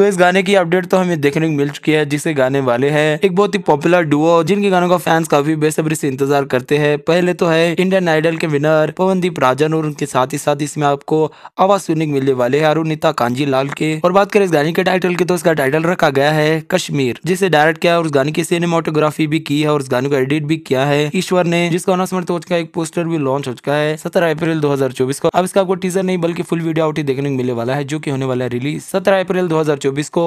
तो इस गाने की अपडेट तो हमें देखने को मिल चुकी है जिसे गाने वाले है एक बहुत ही पॉपुलर डुओ जिनके गानों का फैंस काफी बेसब्री से इंतजार करते हैं पहले तो है इंडियन आइडल के विनर पवनदीप राजन और उनके साथ ही साथ इसमें आपको आवाज सुनने को मिलने वाले है अरुणिता लाल के और बात करें इस गाने के टाइटल की तो इसका टाइटल रखा गया है कश्मीर जिसे डायरेक्ट किया और उस गाने की सिनेमाटोग्राफी भी की है और उस गाने को एडिट भी किया है ईश्वर ने जिसका अनाउंसमेंट हो चुका है एक पोस्टर भी लॉन्च हो चुका है सत्रह अप्रैल दो को अब इसका आपको टीजर नहीं बल्कि फुल वीडियो आउट ही देखने को मिलने वाला है जो की होने वाला है रिलीज सत्रह अप्रैल दो Čobisko,